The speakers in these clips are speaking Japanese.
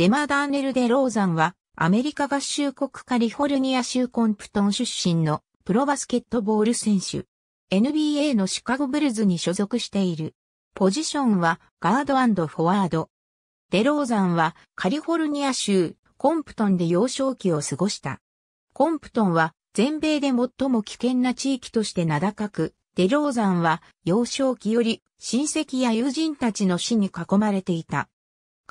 デマダーネル・デ・ローザンは、アメリカ合衆国カリフォルニア州コンプトン出身のプロバスケットボール選手。NBA のシカゴブルズに所属している。ポジションはガードフォワード。デローザンはカリフォルニア州コンプトンで幼少期を過ごした。コンプトンは全米で最も危険な地域として名高く、デローザンは幼少期より親戚や友人たちの死に囲まれていた。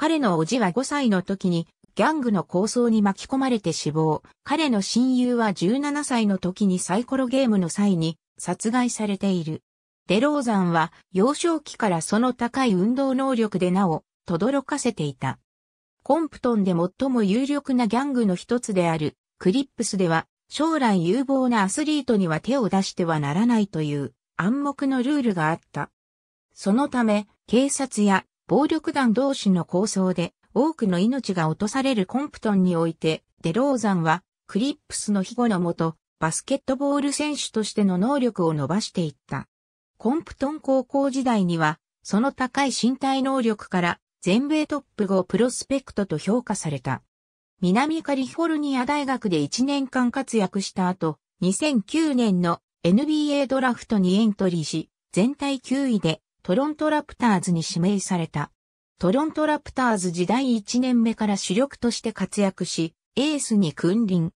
彼の叔父は5歳の時にギャングの抗争に巻き込まれて死亡。彼の親友は17歳の時にサイコロゲームの際に殺害されている。デローザンは幼少期からその高い運動能力で名を轟かせていた。コンプトンで最も有力なギャングの一つであるクリップスでは将来有望なアスリートには手を出してはならないという暗黙のルールがあった。そのため警察や暴力団同士の抗争で多くの命が落とされるコンプトンにおいて、デローザンはクリップスの庇護のもと、バスケットボール選手としての能力を伸ばしていった。コンプトン高校時代には、その高い身体能力から全米トップ5プロスペクトと評価された。南カリフォルニア大学で1年間活躍した後、2009年の NBA ドラフトにエントリーし、全体9位でトロントラプターズに指名された。トロントラプターズ時代1年目から主力として活躍し、エースに君臨。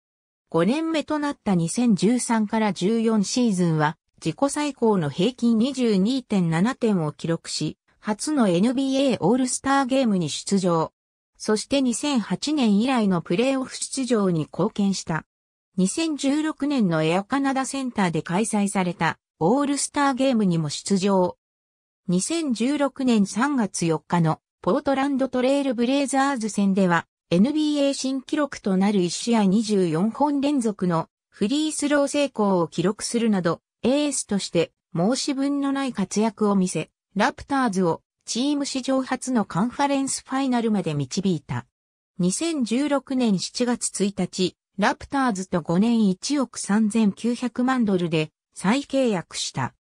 5年目となった2013から14シーズンは、自己最高の平均22.7点を記録し、初の NBA オールスターゲームに出場。そして2008年以来のプレーオフ出場に貢献した。2016年のエアカナダセンターで開催されたオールスターゲームにも出場。2016年3月4日のポートランドトレイルブレイザーズ戦では NBA 新記録となる1試合24本連続のフリースロー成功を記録するなどエースとして申し分のない活躍を見せ、ラプターズをチーム史上初のカンファレンスファイナルまで導いた。2016年7月1日、ラプターズと5年1億3900万ドルで再契約した。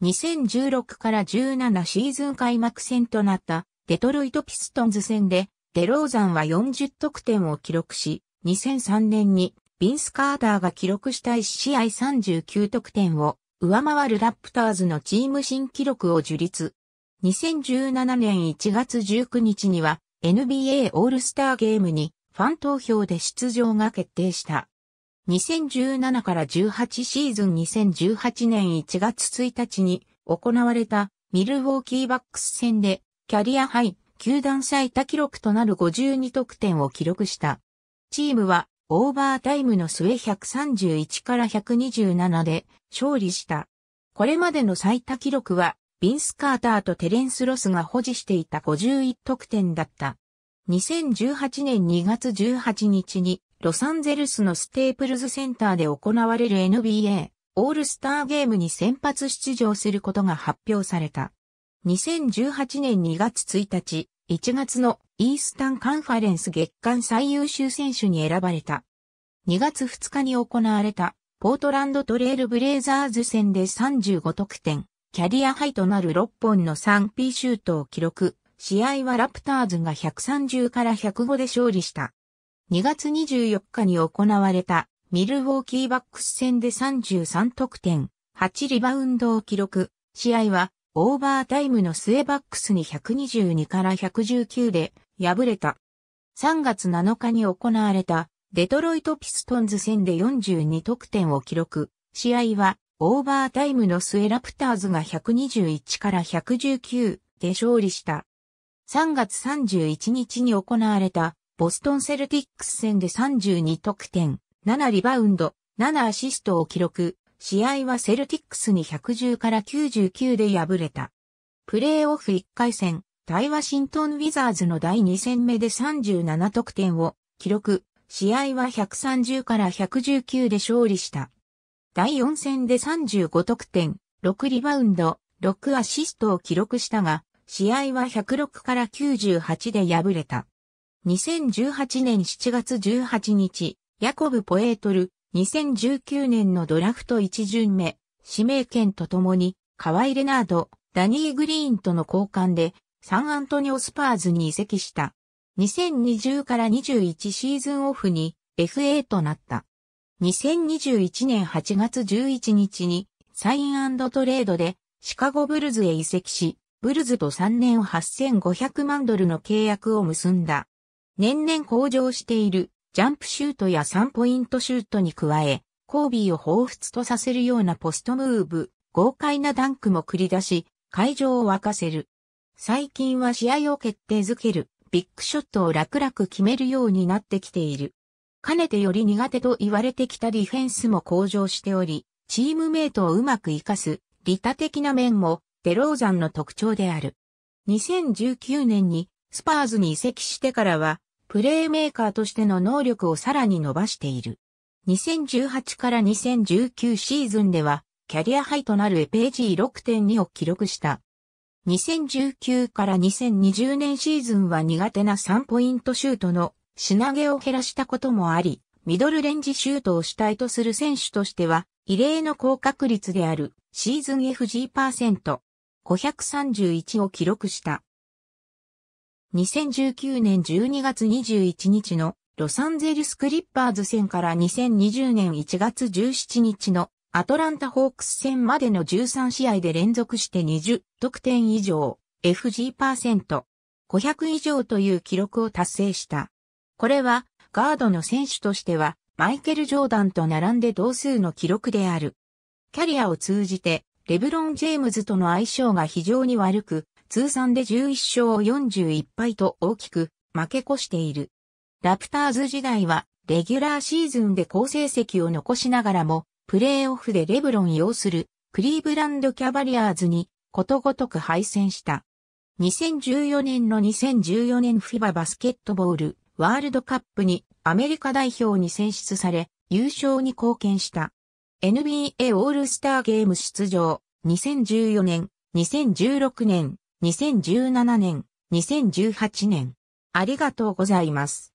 2016から17シーズン開幕戦となったデトロイトピストンズ戦でデローザンは40得点を記録し、2003年にビンス・カーターが記録した1試合39得点を上回るラプターズのチーム新記録を樹立。2017年1月19日には NBA オールスターゲームにファン投票で出場が決定した。2017から18シーズン2018年1月1日に行われたミルウォーキーバックス戦でキャリアハイ球団最多記録となる52得点を記録した。チームはオーバータイムの末131から127で勝利した。これまでの最多記録はビンス・カーターとテレンス・ロスが保持していた51得点だった。2018年2月18日にロサンゼルスのステープルズセンターで行われる NBA オールスターゲームに先発出場することが発表された。2018年2月1日、1月のイースタンカンファレンス月間最優秀選手に選ばれた。2月2日に行われたポートランドトレイルブレイザーズ戦で35得点、キャリアハイとなる6本の 3P シュートを記録、試合はラプターズが130から105で勝利した。2月24日に行われたミルウォーキーバックス戦で33得点、8リバウンドを記録。試合はオーバータイムの末バックスに122から119で敗れた。3月7日に行われたデトロイトピストンズ戦で42得点を記録。試合はオーバータイムの末ラプターズが121から119で勝利した。3月31日に行われたボストンセルティックス戦で32得点、7リバウンド、7アシストを記録。試合はセルティックスに110から99で敗れた。プレーオフ1回戦、タイワシントン・ウィザーズの第2戦目で37得点を記録、試合は130から119で勝利した。第4戦で35得点、6リバウンド、6アシストを記録したが、試合は106から98で敗れた。2018年7月18日、ヤコブ・ポエートル、2019年のドラフト1巡目、指名権とともに、ワイ・レナード、ダニー・グリーンとの交換で、サンアントニオ・スパーズに移籍した。2020から21シーズンオフに FA となった。2021年8月11日にサイントレードでシカゴブルズへ移籍し、ブルズと3年8500万ドルの契約を結んだ。年々向上しているジャンプシュートや3ポイントシュートに加え、コービーを彷彿とさせるようなポストムーブ、豪快なダンクも繰り出し、会場を沸かせる。最近は試合を決定づける、ビッグショットを楽々決めるようになってきている。かねてより苦手と言われてきたディフェンスも向上しており、チームメイトをうまく活かす、利他的な面も、デローザンの特徴である。2019年に、スパーズに移籍してからは、プレーメーカーとしての能力をさらに伸ばしている。2018から2019シーズンでは、キャリアハイとなるエページ6.2を記録した。2019から2020年シーズンは苦手な3ポイントシュートの品投げを減らしたこともあり、ミドルレンジシュートを主体とする選手としては、異例の高確率であるシーズン FG%531 を記録した。2019年12月21日のロサンゼルスクリッパーズ戦から2020年1月17日のアトランタホークス戦までの13試合で連続して20得点以上 FG%500 以上という記録を達成した。これはガードの選手としてはマイケル・ジョーダンと並んで同数の記録である。キャリアを通じてレブロン・ジェームズとの相性が非常に悪く、通算で11勝41敗と大きく負け越している。ラプターズ時代はレギュラーシーズンで好成績を残しながらも、プレーオフでレブロン擁するクリーブランドキャバリアーズにことごとく敗戦した。2014年の2014年フィババスケットボールワールドカップにアメリカ代表に選出され、優勝に貢献した。NBA オールスターゲーム出場、2014年、2016年、2017年、2018年。ありがとうございます。